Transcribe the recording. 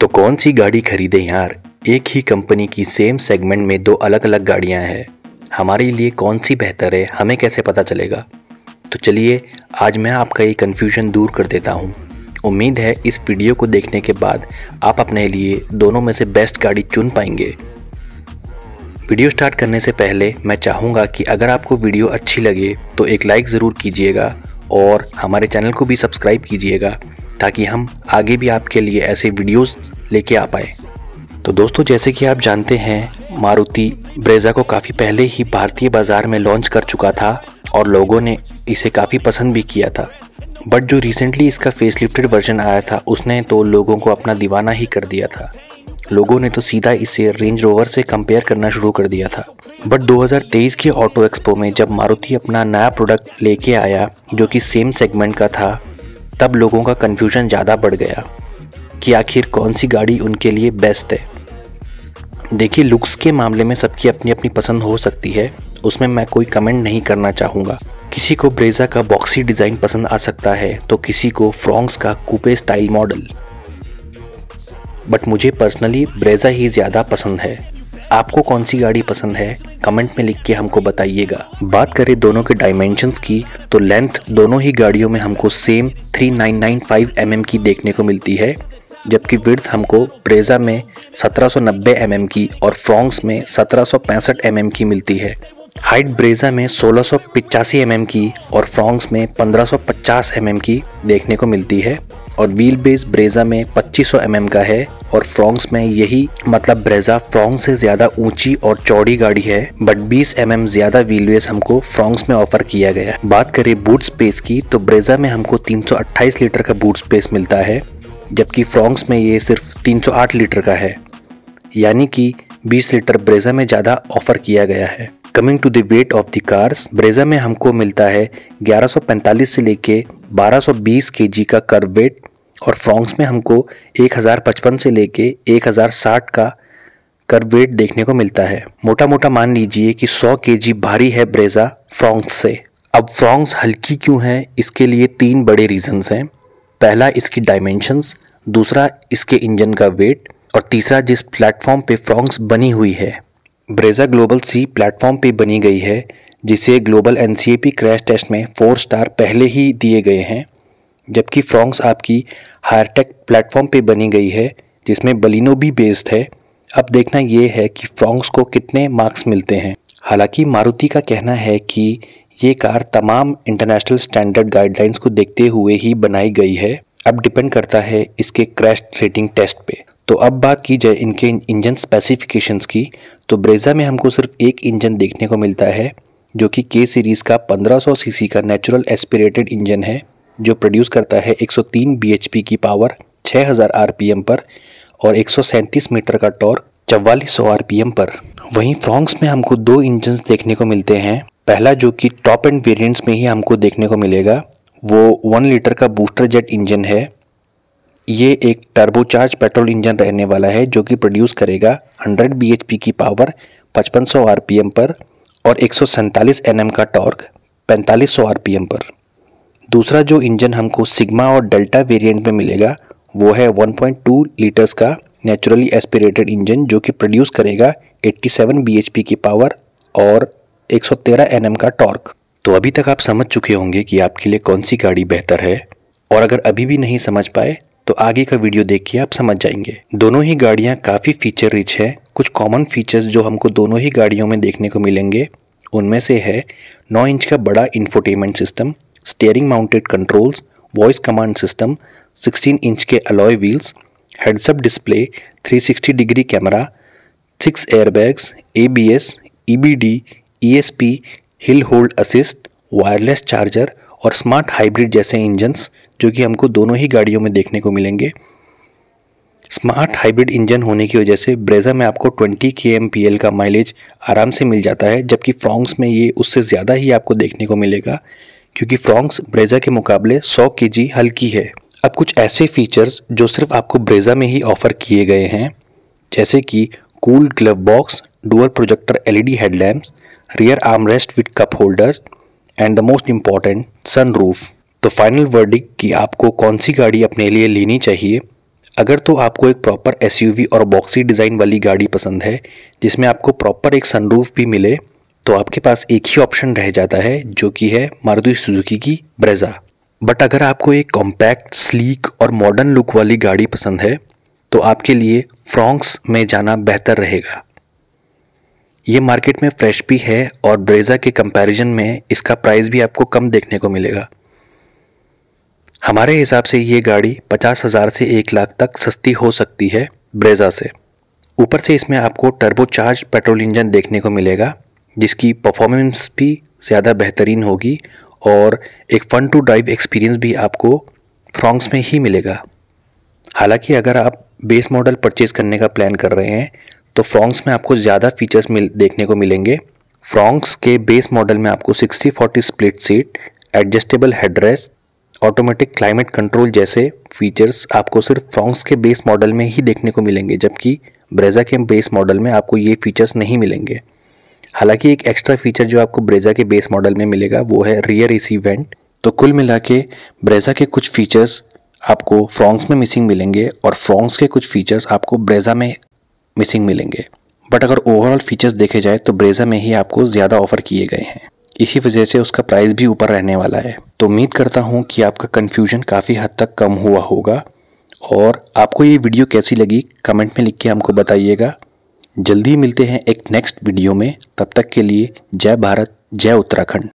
तो कौन सी गाड़ी खरीदें यार एक ही कंपनी की सेम सेगमेंट में दो अलग अलग गाड़ियां हैं हमारे लिए कौन सी बेहतर है हमें कैसे पता चलेगा तो चलिए आज मैं आपका ये कन्फ्यूजन दूर कर देता हूँ उम्मीद है इस वीडियो को देखने के बाद आप अपने लिए दोनों में से बेस्ट गाड़ी चुन पाएंगे वीडियो स्टार्ट करने से पहले मैं चाहूँगा कि अगर आपको वीडियो अच्छी लगे तो एक लाइक ज़रूर कीजिएगा और हमारे चैनल को भी सब्सक्राइब कीजिएगा ताकि हम आगे भी आपके लिए ऐसे वीडियोस लेके आ पाए तो दोस्तों जैसे कि आप जानते हैं मारुति ब्रेजा को काफ़ी पहले ही भारतीय बाज़ार में लॉन्च कर चुका था और लोगों ने इसे काफ़ी पसंद भी किया था बट जो रिसेंटली इसका फेस वर्जन आया था उसने तो लोगों को अपना दीवाना ही कर दिया था लोगों ने तो सीधा इसे रेंज रोवर से कंपेयर करना शुरू कर दिया था बट 2023 के ऑटो एक्सपो में जब मारुति अपना नया प्रोडक्ट लेके आया जो कि सेम सेगमेंट का था तब लोगों का कन्फ्यूजन ज़्यादा बढ़ गया कि आखिर कौन सी गाड़ी उनके लिए बेस्ट है देखिए लुक्स के मामले में सबकी अपनी अपनी पसंद हो सकती है उसमें मैं कोई कमेंट नहीं करना चाहूँगा किसी को ब्रेजा का बॉक्सी डिज़ाइन पसंद आ सकता है तो किसी को फ्रॉन्ग्स का कूपे स्टाइल मॉडल बट मुझे पर्सनली ब्रेजा ही ज़्यादा पसंद है आपको कौन सी गाड़ी पसंद है कमेंट में लिख के हमको बताइएगा बात करें दोनों के डायमेंशंस की तो लेंथ दोनों ही गाड़ियों में हमको सेम 3995 mm की देखने को मिलती है जबकि विर्थ हमको ब्रेजा में 1790 mm की और फ्रोंग्स में 1765 mm की मिलती है हाइट ब्रेजा में सोलह सौ mm की और फ्रॉन्ग्स में 1550 mm की देखने को मिलती है और व्हील बेस ब्रेजा में 2500 mm का है और फ्रॉन्ग्स में यही मतलब ब्रेजा फ्रॉन्ग से ज़्यादा ऊंची और चौड़ी गाड़ी है बट 20 mm ज़्यादा व्हील बेस हमको फ्रॉन्ग्स में ऑफर किया गया है बात करें बूट स्पेस की तो ब्रेजा में हमको 328 लीटर का बूट स्पेस मिलता है जबकि फ्रॉन्ग्स में ये सिर्फ 308 लीटर का है यानी कि 20 लीटर ब्रेजा में ज़्यादा ऑफर किया गया है coming to the weight of the cars Brezza में हमको मिलता है 1145 से लेके 1220 केजी का कर्व वेट और फ्रॉन्क्स में हमको 1055 से लेके 1060 का कर्व वेट देखने को मिलता है मोटा मोटा मान लीजिए कि 100 केजी भारी है ब्रेजा फ्रॉन्क्स से अब फ्रॉन्क्स हल्की क्यों है इसके लिए तीन बड़े रीजंस हैं पहला इसकी डायमेंशंस दूसरा इसके इंजन का वेट और तीसरा जिस प्लेटफॉर्म पे फ्रॉन्ग्स बनी हुई है ब्रेजा ग्लोबल सी प्लेटफॉर्म पे बनी गई है जिसे ग्लोबल एन क्रैश टेस्ट में फोर स्टार पहले ही दिए गए हैं जबकि फ्रॉन्क्स आपकी हायरटेक प्लेटफॉर्म पे बनी गई है जिसमें बलिनो भी बेस्ड है अब देखना ये है कि फ्रॉन्क्स को कितने मार्क्स मिलते हैं हालांकि मारुति का कहना है कि ये कार तमाम इंटरनेशनल स्टैंडर्ड गाइडलाइंस को देखते हुए ही बनाई गई है अब डिपेंड करता है इसके क्रैश रेटिंग टेस्ट पे तो अब बात की जाए इनके इंजन स्पेसिफिकेशंस की तो ब्रेजा में हमको सिर्फ एक इंजन देखने को मिलता है जो कि के सीरीज़ का 1500 सीसी का नेचुरल एस्पिरेटेड इंजन है जो प्रोड्यूस करता है 103 बीएचपी की पावर 6000 आरपीएम पर और 137 मीटर का टॉर्क चवालीस आरपीएम पर वहीं फ्रॉन्क्स में हमको दो इंजन देखने को मिलते हैं पहला जो कि टॉप एंड वेरियंट्स में ही हमको देखने को मिलेगा वो वन लीटर का बूस्टर जेट इंजन है ये एक टर्बोचार्ज पेट्रोल इंजन रहने वाला है जो कि प्रोड्यूस करेगा 100 bhp की पावर 5500 rpm पर और एक एनएम का टॉर्क 4500 rpm पर दूसरा जो इंजन हमको सिग्मा और डेल्टा वेरिएंट में मिलेगा वो है 1.2 लीटर्स का नेचुरली एस्पिरेटेड इंजन जो कि प्रोड्यूस करेगा 87 bhp की पावर और 113 एम का टॉर्क तो अभी तक आप समझ चुके होंगे कि आपके लिए कौन सी गाड़ी बेहतर है और अगर अभी भी नहीं समझ पाए तो आगे का वीडियो देखिए आप समझ जाएंगे दोनों ही गाड़ियाँ काफ़ी फीचर रिच है कुछ कॉमन फीचर्स जो हमको दोनों ही गाड़ियों में देखने को मिलेंगे उनमें से है 9 इंच का बड़ा infotainment system steering mounted controls voice command system 16 inch के alloy wheels heads up display 360 degree camera six airbags ABS EBD ESP hill hold assist wireless charger और स्मार्ट हाइब्रिड जैसे इंजन्स जो कि हमको दोनों ही गाड़ियों में देखने को मिलेंगे स्मार्ट हाइब्रिड इंजन होने की वजह से ब्रेजा में आपको 20 के एम का माइलेज आराम से मिल जाता है जबकि फ्रॉन्ग्स में ये उससे ज़्यादा ही आपको देखने को मिलेगा क्योंकि फ़्रोंग्स ब्रेजा के मुकाबले 100 के हल्की है अब कुछ ऐसे फीचर्स जो सिर्फ आपको ब्रेजा में ही ऑफर किए गए हैं जैसे कि cool glove box door projector LED headlamp rear arm rest with cup holders and the most important roof तो फाइनल वर्डिक कि आपको कौन सी गाड़ी अपने लिए लेनी चाहिए अगर तो आपको एक प्रॉपर एस और बॉक्सी डिज़ाइन वाली गाड़ी पसंद है जिसमें आपको प्रॉपर एक सनरूफ भी मिले तो आपके पास एक ही ऑप्शन रह जाता है जो कि है मारुति सुजुकी की ब्रेजा बट अगर आपको एक कॉम्पैक्ट स्लीक और मॉडर्न लुक वाली गाड़ी पसंद है तो आपके लिए फ्रॉन्क्स में जाना बेहतर रहेगा ये मार्केट में फ्रेश भी है और ब्रेज़ा के कंपैरिजन में इसका प्राइस भी आपको कम देखने को मिलेगा हमारे हिसाब से ये गाड़ी पचास हज़ार से एक लाख तक सस्ती हो सकती है ब्रेज़ा से ऊपर से इसमें आपको टर्बोचार्ज पेट्रोल इंजन देखने को मिलेगा जिसकी परफॉर्मेंस भी ज़्यादा बेहतरीन होगी और एक फ़न टू ड्राइव एक्सपीरियंस भी आपको फ्रॉन्क्स में ही मिलेगा हालांकि अगर आप बेस मॉडल परचेज़ करने का प्लान कर रहे हैं तो फ्रॉन्क्स में आपको ज़्यादा फीचर्स मिल देखने को मिलेंगे फ्रॉन्क्स के बेस मॉडल में आपको 60-40 split seat adjustable headrest automatic climate control जैसे फीचर्स आपको सिर्फ फ्रॉन्क्स के बेस मॉडल में ही देखने को मिलेंगे जबकि ब्रेजा के बेस मॉडल में आपको ये फीचर्स नहीं मिलेंगे हालांकि एक एक्स्ट्रा फीचर जो आपको ब्रेजा के बेस मॉडल में मिलेगा वो है रियर एसी वेंट तो कुल मिला के ब्रेजा के कुछ फीचर्स आपको फ्रॉन्क्स में मिसिंग मिलेंगे और फ्रॉन्क्स के कुछ फीचर्स आपको ब्रेजा में मिसिंग मिलेंगे बट अगर ओवरऑल फीचर्स देखे जाए तो ब्रेजा में ही आपको ज़्यादा ऑफर किए गए हैं इसी वजह से उसका प्राइस भी ऊपर रहने वाला है तो उम्मीद करता हूँ कि आपका कन्फ्यूजन काफ़ी हद तक कम हुआ होगा और आपको ये वीडियो कैसी लगी कमेंट में लिख के हमको बताइएगा जल्दी मिलते हैं एक नेक्स्ट वीडियो में तब तक के लिए जय भारत जय उत्तराखंड